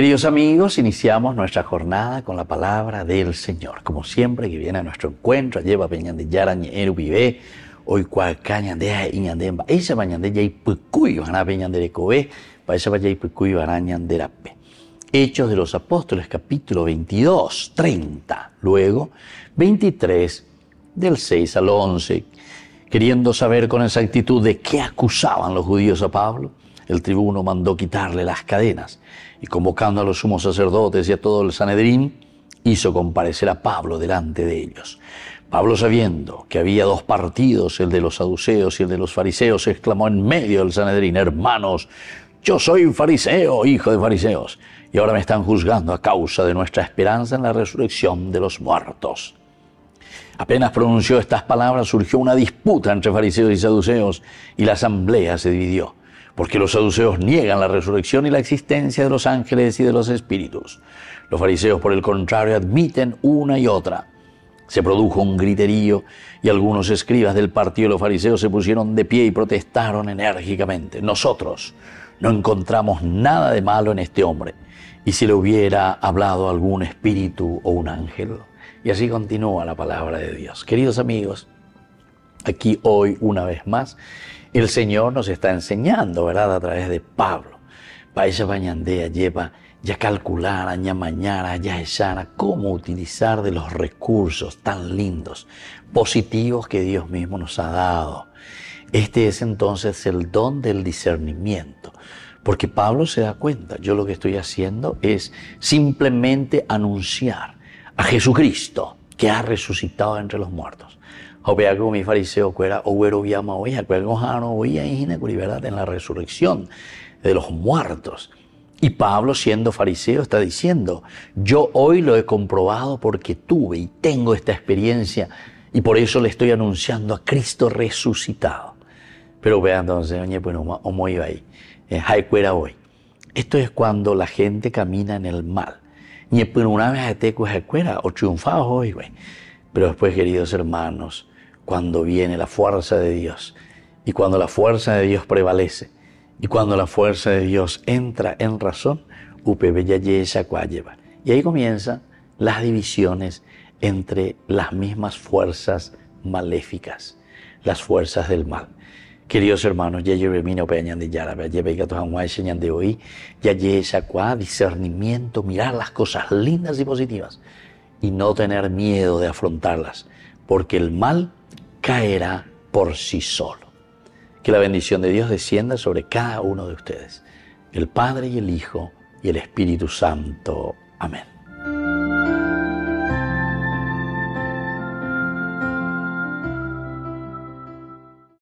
Queridos amigos, iniciamos nuestra jornada con la palabra del Señor. Como siempre que viene a nuestro encuentro, lleva y Yarañe vive, hoy de iñandemba, de a y para de Hechos de los Apóstoles, capítulo 22, 30, luego 23, del 6 al 11, queriendo saber con exactitud de qué acusaban los judíos a Pablo el tribuno mandó quitarle las cadenas y convocando a los sumos sacerdotes y a todo el Sanedrín, hizo comparecer a Pablo delante de ellos. Pablo, sabiendo que había dos partidos, el de los saduceos y el de los fariseos, exclamó en medio del Sanedrín, hermanos, yo soy fariseo, hijo de fariseos, y ahora me están juzgando a causa de nuestra esperanza en la resurrección de los muertos. Apenas pronunció estas palabras, surgió una disputa entre fariseos y saduceos, y la asamblea se dividió porque los saduceos niegan la resurrección y la existencia de los ángeles y de los espíritus. Los fariseos, por el contrario, admiten una y otra. Se produjo un griterío y algunos escribas del partido de los fariseos se pusieron de pie y protestaron enérgicamente. Nosotros no encontramos nada de malo en este hombre y si le hubiera hablado algún espíritu o un ángel. Y así continúa la palabra de Dios. Queridos amigos, aquí hoy una vez más, el Señor nos está enseñando, ¿verdad? A través de Pablo. Paella Bañandea lleva ya calcular, ya mañana, ya sana cómo utilizar de los recursos tan lindos, positivos que Dios mismo nos ha dado. Este es entonces el don del discernimiento. Porque Pablo se da cuenta, yo lo que estoy haciendo es simplemente anunciar a Jesucristo que ha resucitado entre los muertos vea como mi fariseo, cuera oguero viama oía, cuera gojano oía, verdad, en la resurrección de los muertos. Y Pablo, siendo fariseo, está diciendo, yo hoy lo he comprobado porque tuve y tengo esta experiencia y por eso le estoy anunciando a Cristo resucitado. Pero vean entonces, oye, bueno, pues, ¿cómo iba ahí? cuera eh, hoy. Esto es cuando la gente camina en el mal. Ni pues, una vez te cuera o triunfado hoy, güey. Pues. Pero después, queridos hermanos, cuando viene la fuerza de Dios y cuando la fuerza de Dios prevalece y cuando la fuerza de Dios entra en razón, y ahí comienzan las divisiones entre las mismas fuerzas maléficas, las fuerzas del mal. Queridos hermanos, ya lleve de hoy, ya discernimiento, mirar las cosas lindas y positivas y no tener miedo de afrontarlas, porque el mal caerá por sí solo. Que la bendición de Dios descienda sobre cada uno de ustedes, el Padre y el Hijo y el Espíritu Santo. Amén.